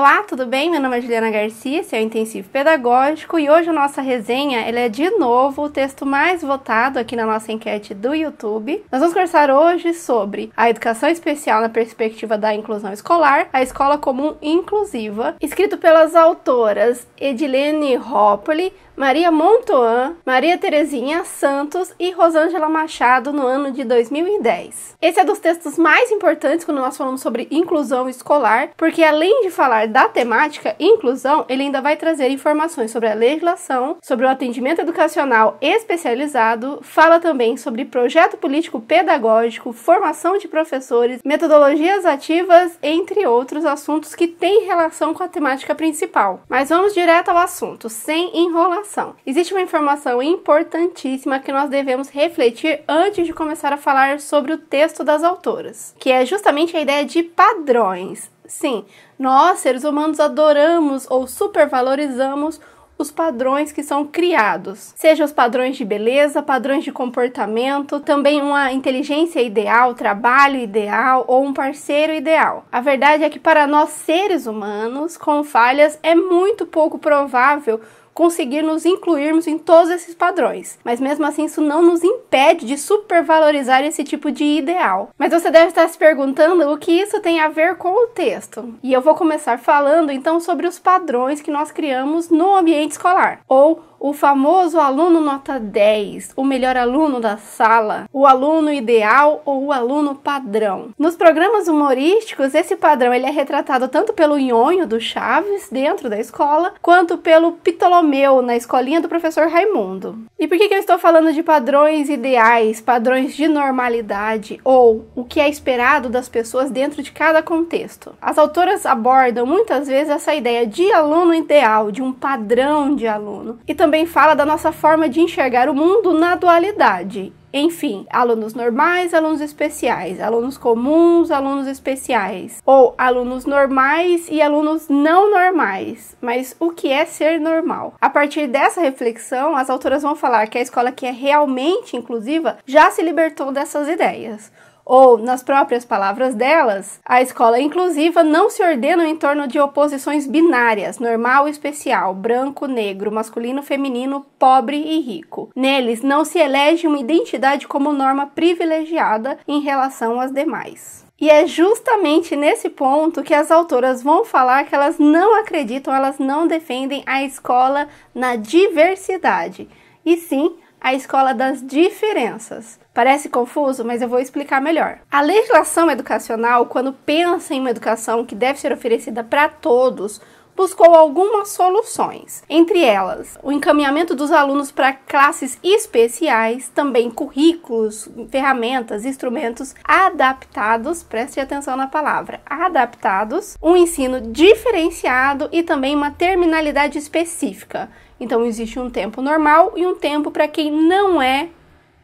Olá, tudo bem? Meu nome é Juliana Garcia, esse é o Intensivo Pedagógico e hoje a nossa resenha ela é de novo o texto mais votado aqui na nossa enquete do YouTube. Nós vamos conversar hoje sobre a educação especial na perspectiva da inclusão escolar, a escola comum inclusiva, escrito pelas autoras Edilene Ropoli, Maria Montoan, Maria Terezinha Santos e Rosângela Machado no ano de 2010. Esse é dos textos mais importantes quando nós falamos sobre inclusão escolar, porque além de falar da temática inclusão, ele ainda vai trazer informações sobre a legislação, sobre o atendimento educacional especializado, fala também sobre projeto político pedagógico, formação de professores, metodologias ativas, entre outros assuntos que têm relação com a temática principal. Mas vamos direto ao assunto, sem enrolação informação. Existe uma informação importantíssima que nós devemos refletir antes de começar a falar sobre o texto das autoras, que é justamente a ideia de padrões. Sim, nós, seres humanos, adoramos ou supervalorizamos os padrões que são criados, seja os padrões de beleza, padrões de comportamento, também uma inteligência ideal, trabalho ideal ou um parceiro ideal. A verdade é que para nós seres humanos com falhas é muito pouco provável conseguir nos incluirmos em todos esses padrões. Mas mesmo assim, isso não nos impede de supervalorizar esse tipo de ideal. Mas você deve estar se perguntando o que isso tem a ver com o texto. E eu vou começar falando então sobre os padrões que nós criamos no ambiente escolar ou o famoso aluno nota 10, o melhor aluno da sala, o aluno ideal ou o aluno padrão. Nos programas humorísticos, esse padrão ele é retratado tanto pelo Nhonho do Chaves dentro da escola, quanto pelo Ptolomeu na escolinha do professor Raimundo. E por que, que eu estou falando de padrões ideais, padrões de normalidade ou o que é esperado das pessoas dentro de cada contexto? As autoras abordam muitas vezes essa ideia de aluno ideal, de um padrão de aluno. E também também fala da nossa forma de enxergar o mundo na dualidade. Enfim, alunos normais, alunos especiais, alunos comuns, alunos especiais, ou alunos normais e alunos não normais. Mas o que é ser normal? A partir dessa reflexão, as autoras vão falar que a escola que é realmente inclusiva já se libertou dessas ideias ou, nas próprias palavras delas, a escola inclusiva não se ordena em torno de oposições binárias, normal e especial, branco, negro, masculino, feminino, pobre e rico. Neles não se elege uma identidade como norma privilegiada em relação às demais. E é justamente nesse ponto que as autoras vão falar que elas não acreditam, elas não defendem a escola na diversidade, e sim a escola das diferenças. Parece confuso, mas eu vou explicar melhor. A legislação educacional, quando pensa em uma educação que deve ser oferecida para todos, buscou algumas soluções, entre elas o encaminhamento dos alunos para classes especiais, também currículos, ferramentas, instrumentos adaptados, preste atenção na palavra, adaptados, um ensino diferenciado e também uma terminalidade específica. Então existe um tempo normal e um tempo para quem não é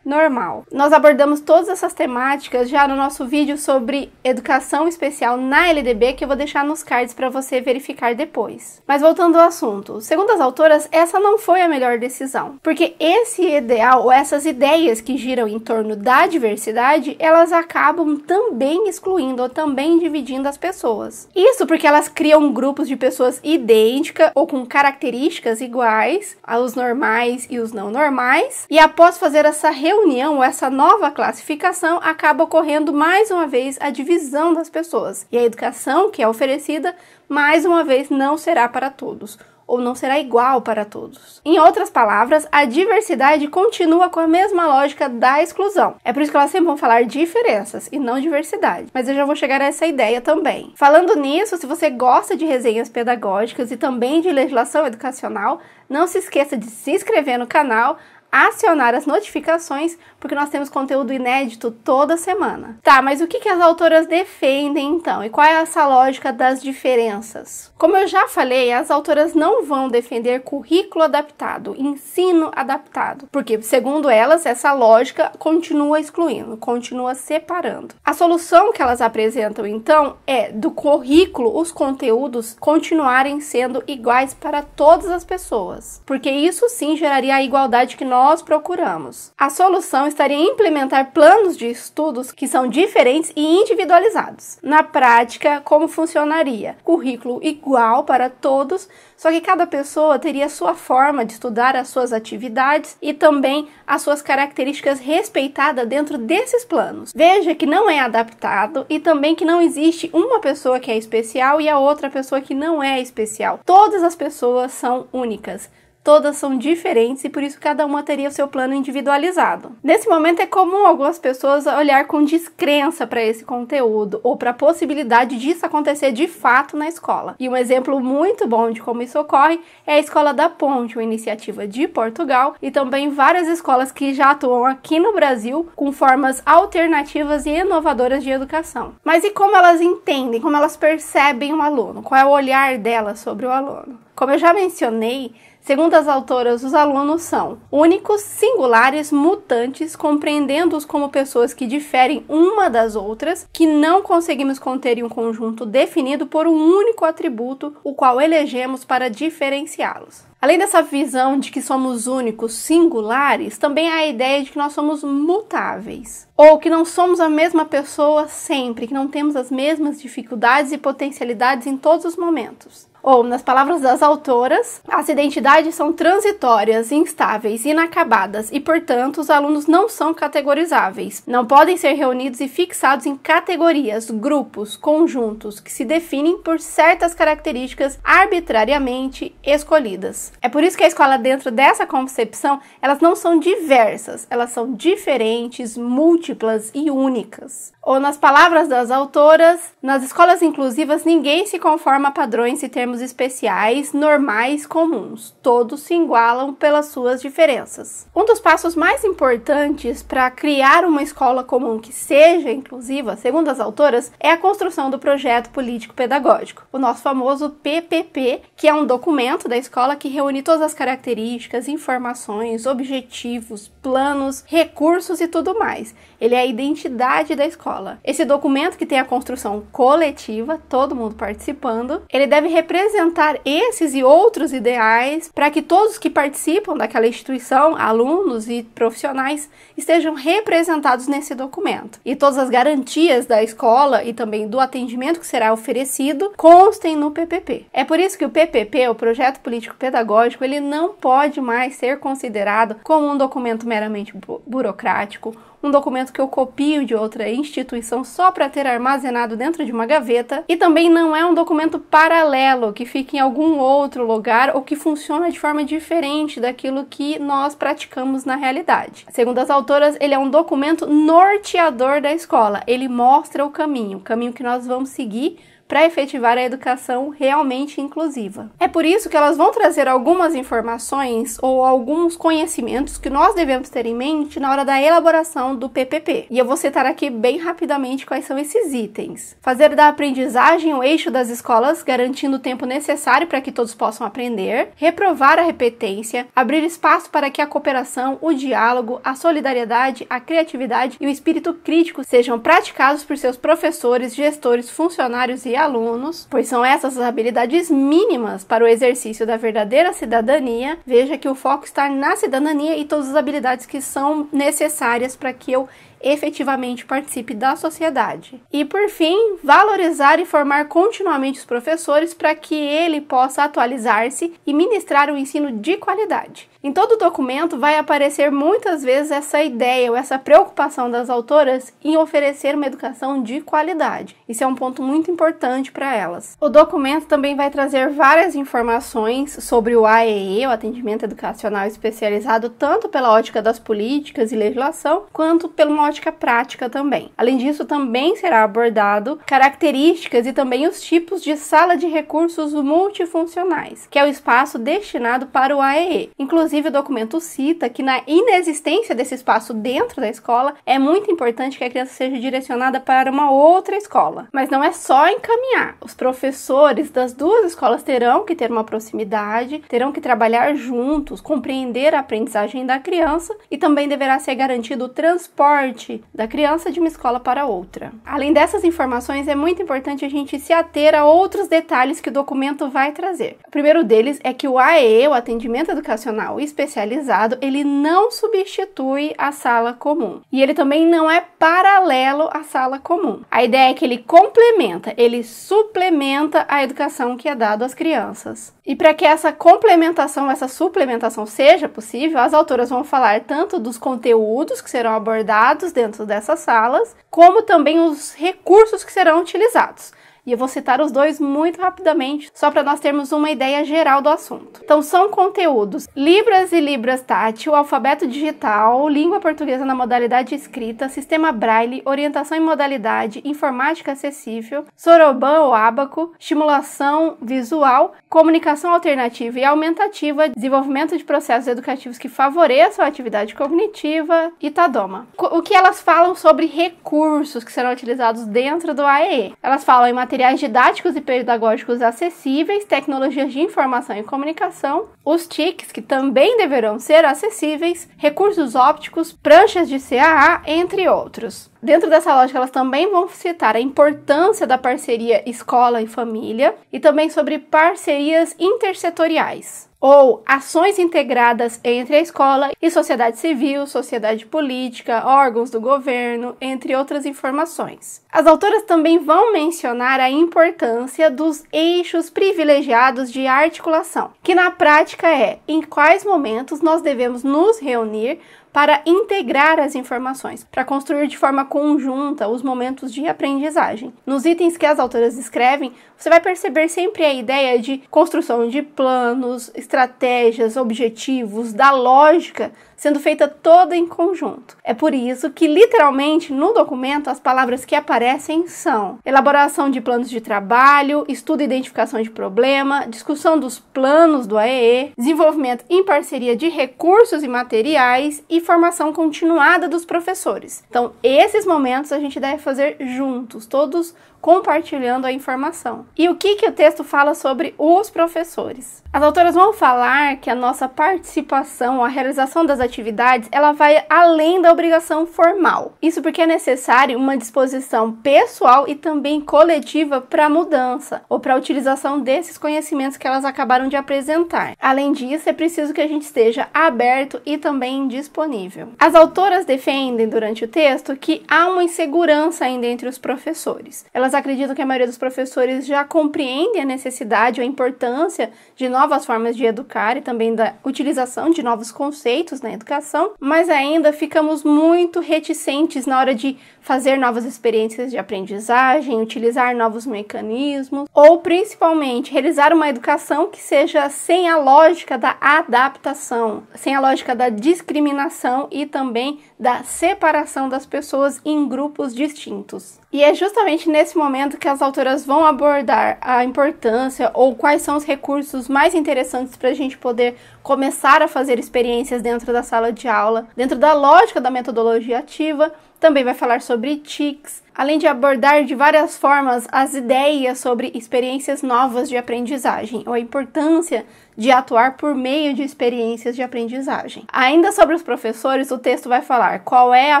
normal. Nós abordamos todas essas temáticas já no nosso vídeo sobre educação especial na LDB, que eu vou deixar nos cards para você verificar depois. Mas voltando ao assunto, segundo as autoras, essa não foi a melhor decisão, porque esse ideal ou essas ideias que giram em torno da diversidade, elas acabam também excluindo ou também dividindo as pessoas. Isso porque elas criam grupos de pessoas idênticas ou com características iguais aos normais e os não normais, e após fazer essa reunião, essa nova classificação, acaba ocorrendo mais uma vez a divisão das pessoas. E a educação que é oferecida, mais uma vez, não será para todos ou não será igual para todos. Em outras palavras, a diversidade continua com a mesma lógica da exclusão. É por isso que elas sempre vão falar diferenças e não diversidade. Mas eu já vou chegar a essa ideia também. Falando nisso, se você gosta de resenhas pedagógicas e também de legislação educacional, não se esqueça de se inscrever no canal, acionar as notificações, porque nós temos conteúdo inédito toda semana. Tá, mas o que, que as autoras defendem então? E qual é essa lógica das diferenças? Como eu já falei, as autoras não vão defender currículo adaptado, ensino adaptado, porque, segundo elas, essa lógica continua excluindo, continua separando. A solução que elas apresentam então é do currículo os conteúdos continuarem sendo iguais para todas as pessoas, porque isso sim geraria a igualdade que nós nós procuramos. A solução estaria em implementar planos de estudos que são diferentes e individualizados. Na prática, como funcionaria? Currículo igual para todos, só que cada pessoa teria sua forma de estudar as suas atividades e também as suas características respeitadas dentro desses planos. Veja que não é adaptado e também que não existe uma pessoa que é especial e a outra pessoa que não é especial. Todas as pessoas são únicas todas são diferentes e por isso cada uma teria o seu plano individualizado. Nesse momento é comum algumas pessoas olhar com descrença para esse conteúdo ou para a possibilidade disso acontecer de fato na escola. E um exemplo muito bom de como isso ocorre é a Escola da Ponte, uma iniciativa de Portugal e também várias escolas que já atuam aqui no Brasil com formas alternativas e inovadoras de educação. Mas e como elas entendem, como elas percebem o um aluno? Qual é o olhar delas sobre o aluno? Como eu já mencionei, Segundo as autoras, os alunos são únicos, singulares, mutantes, compreendendo-os como pessoas que diferem uma das outras, que não conseguimos conter em um conjunto definido por um único atributo, o qual elegemos para diferenciá-los. Além dessa visão de que somos únicos, singulares, também há a ideia de que nós somos mutáveis, ou que não somos a mesma pessoa sempre, que não temos as mesmas dificuldades e potencialidades em todos os momentos ou, nas palavras das autoras, as identidades são transitórias, instáveis, inacabadas e, portanto, os alunos não são categorizáveis. Não podem ser reunidos e fixados em categorias, grupos, conjuntos que se definem por certas características arbitrariamente escolhidas. É por isso que a escola, dentro dessa concepção, elas não são diversas, elas são diferentes, múltiplas e únicas. Ou nas palavras das autoras, nas escolas inclusivas ninguém se conforma a padrões e termos especiais, normais, comuns. Todos se igualam pelas suas diferenças. Um dos passos mais importantes para criar uma escola comum que seja inclusiva, segundo as autoras, é a construção do projeto político-pedagógico, o nosso famoso PPP, que é um documento da escola que reúne todas as características, informações, objetivos, planos, recursos e tudo mais. Ele é a identidade da escola escola. Esse documento que tem a construção coletiva, todo mundo participando, ele deve representar esses e outros ideais para que todos que participam daquela instituição, alunos e profissionais, estejam representados nesse documento. E todas as garantias da escola e também do atendimento que será oferecido constem no PPP. É por isso que o PPP, o projeto político pedagógico, ele não pode mais ser considerado como um documento meramente burocrático um documento que eu copio de outra instituição só para ter armazenado dentro de uma gaveta, e também não é um documento paralelo que fica em algum outro lugar ou que funciona de forma diferente daquilo que nós praticamos na realidade. Segundo as autoras, ele é um documento norteador da escola, ele mostra o caminho, o caminho que nós vamos seguir para efetivar a educação realmente inclusiva. É por isso que elas vão trazer algumas informações ou alguns conhecimentos que nós devemos ter em mente na hora da elaboração do PPP. E eu vou citar aqui bem rapidamente quais são esses itens. Fazer da aprendizagem o eixo das escolas, garantindo o tempo necessário para que todos possam aprender, reprovar a repetência, abrir espaço para que a cooperação, o diálogo, a solidariedade, a criatividade e o espírito crítico sejam praticados por seus professores, gestores, funcionários e alunos, pois são essas as habilidades mínimas para o exercício da verdadeira cidadania. Veja que o foco está na cidadania e todas as habilidades que são necessárias para que eu efetivamente participe da sociedade. E por fim, valorizar e formar continuamente os professores para que ele possa atualizar-se e ministrar um ensino de qualidade. Em todo o documento vai aparecer muitas vezes essa ideia ou essa preocupação das autoras em oferecer uma educação de qualidade. Isso é um ponto muito importante para elas. O documento também vai trazer várias informações sobre o AEE, o atendimento educacional especializado, tanto pela ótica das políticas e legislação, quanto pela prática prática também. Além disso, também será abordado características e também os tipos de sala de recursos multifuncionais, que é o espaço destinado para o AEE. Inclusive, o documento cita que na inexistência desse espaço dentro da escola, é muito importante que a criança seja direcionada para uma outra escola. Mas não é só encaminhar. Os professores das duas escolas terão que ter uma proximidade, terão que trabalhar juntos, compreender a aprendizagem da criança e também deverá ser garantido o transporte da criança de uma escola para outra. Além dessas informações, é muito importante a gente se ater a outros detalhes que o documento vai trazer. O primeiro deles é que o AEE, o atendimento educacional especializado, ele não substitui a sala comum e ele também não é paralelo à sala comum. A ideia é que ele complementa, ele suplementa a educação que é dada às crianças. E para que essa complementação, essa suplementação seja possível, as autoras vão falar tanto dos conteúdos que serão abordados dentro dessas salas, como também os recursos que serão utilizados e eu vou citar os dois muito rapidamente, só para nós termos uma ideia geral do assunto. Então, são conteúdos Libras e Libras Tátil, alfabeto digital, língua portuguesa na modalidade escrita, sistema braille, orientação em modalidade, informática acessível, soroban ou abaco, estimulação visual, comunicação alternativa e aumentativa, desenvolvimento de processos educativos que favoreçam a atividade cognitiva e Tadoma. O que elas falam sobre recursos que serão utilizados dentro do AEE? Elas falam em materiais materiais didáticos e pedagógicos acessíveis, tecnologias de informação e comunicação, os TICs, que também deverão ser acessíveis, recursos ópticos, pranchas de CAA, entre outros. Dentro dessa lógica, elas também vão citar a importância da parceria escola e família e também sobre parcerias intersetoriais ou ações integradas entre a escola e sociedade civil, sociedade política, órgãos do governo, entre outras informações. As autoras também vão mencionar a importância dos eixos privilegiados de articulação, que na prática é em quais momentos nós devemos nos reunir para integrar as informações, para construir de forma conjunta os momentos de aprendizagem. Nos itens que as autoras escrevem, você vai perceber sempre a ideia de construção de planos, estratégias, objetivos, da lógica sendo feita toda em conjunto. É por isso que, literalmente, no documento, as palavras que aparecem são elaboração de planos de trabalho, estudo e identificação de problema, discussão dos planos do AEE, desenvolvimento em parceria de recursos e materiais e formação continuada dos professores. Então, esses momentos a gente deve fazer juntos, todos compartilhando a informação. E o que, que o texto fala sobre os professores? As autoras vão falar que a nossa participação, a realização das atividades, ela vai além da obrigação formal. Isso porque é necessário uma disposição pessoal e também coletiva para a mudança ou para a utilização desses conhecimentos que elas acabaram de apresentar. Além disso, é preciso que a gente esteja aberto e também disponível. As autoras defendem durante o texto que há uma insegurança ainda entre os professores. Elas acredito que a maioria dos professores já compreende a necessidade ou a importância de novas formas de educar e também da utilização de novos conceitos na educação, mas ainda ficamos muito reticentes na hora de fazer novas experiências de aprendizagem, utilizar novos mecanismos ou principalmente realizar uma educação que seja sem a lógica da adaptação, sem a lógica da discriminação e também da separação das pessoas em grupos distintos. E é justamente nesse momento que as autoras vão abordar a importância ou quais são os recursos mais interessantes para a gente poder começar a fazer experiências dentro da sala de aula, dentro da lógica da metodologia ativa também vai falar sobre tics, além de abordar de várias formas as ideias sobre experiências novas de aprendizagem ou a importância de atuar por meio de experiências de aprendizagem. Ainda sobre os professores, o texto vai falar qual é a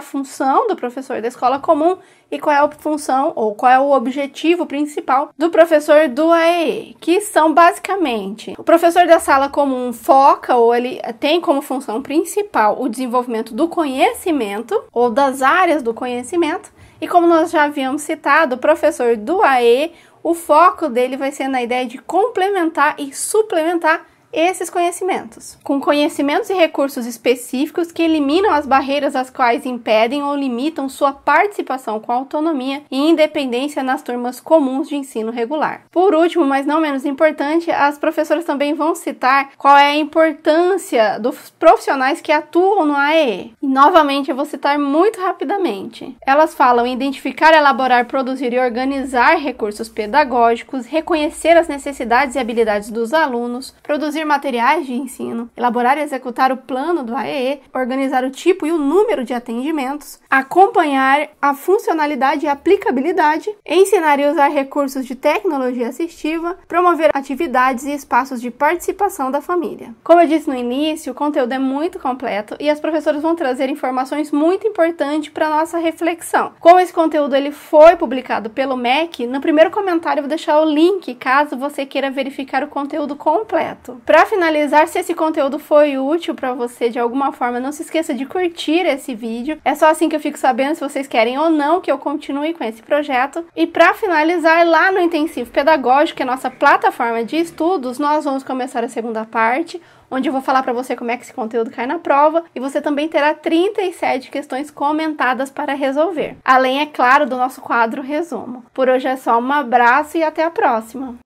função do professor da escola comum e qual é a função ou qual é o objetivo principal do professor do AE, que são basicamente o professor da sala comum foca ou ele tem como função principal o desenvolvimento do conhecimento ou das áreas áreas do conhecimento. E como nós já havíamos citado, o professor do AE, o foco dele vai ser na ideia de complementar e suplementar esses conhecimentos, com conhecimentos e recursos específicos que eliminam as barreiras às quais impedem ou limitam sua participação com autonomia e independência nas turmas comuns de ensino regular. Por último, mas não menos importante, as professoras também vão citar qual é a importância dos profissionais que atuam no AEE. E novamente eu vou citar muito rapidamente. Elas falam em identificar, elaborar, produzir e organizar recursos pedagógicos, reconhecer as necessidades e habilidades dos alunos, produzir produzir materiais de ensino, elaborar e executar o plano do AEE, organizar o tipo e o número de atendimentos, acompanhar a funcionalidade e aplicabilidade, ensinar e usar recursos de tecnologia assistiva, promover atividades e espaços de participação da família. Como eu disse no início, o conteúdo é muito completo e as professoras vão trazer informações muito importantes para nossa reflexão. Como esse conteúdo ele foi publicado pelo MEC, no primeiro comentário eu vou deixar o link caso você queira verificar o conteúdo completo. Para finalizar, se esse conteúdo foi útil para você de alguma forma, não se esqueça de curtir esse vídeo. É só assim que eu fico sabendo se vocês querem ou não que eu continue com esse projeto. E para finalizar, lá no Intensivo Pedagógico, que é a nossa plataforma de estudos, nós vamos começar a segunda parte, onde eu vou falar para você como é que esse conteúdo cai na prova e você também terá 37 questões comentadas para resolver. Além, é claro, do nosso quadro resumo. Por hoje é só, um abraço e até a próxima!